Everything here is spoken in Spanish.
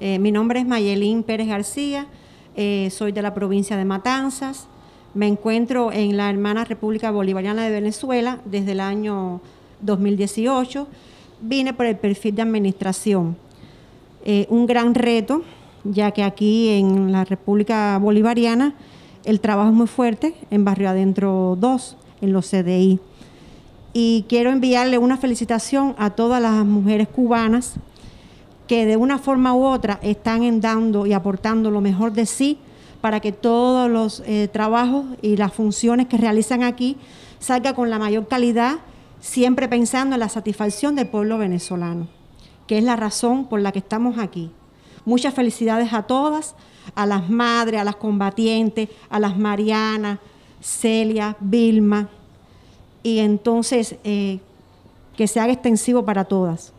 Eh, mi nombre es Mayelín Pérez García, eh, soy de la provincia de Matanzas. Me encuentro en la hermana República Bolivariana de Venezuela desde el año 2018. Vine por el perfil de administración. Eh, un gran reto, ya que aquí en la República Bolivariana el trabajo es muy fuerte en Barrio Adentro 2, en los CDI. Y quiero enviarle una felicitación a todas las mujeres cubanas que de una forma u otra están dando y aportando lo mejor de sí para que todos los eh, trabajos y las funciones que realizan aquí salga con la mayor calidad, siempre pensando en la satisfacción del pueblo venezolano, que es la razón por la que estamos aquí. Muchas felicidades a todas, a las madres, a las combatientes, a las Mariana, Celia, Vilma, y entonces eh, que se haga extensivo para todas.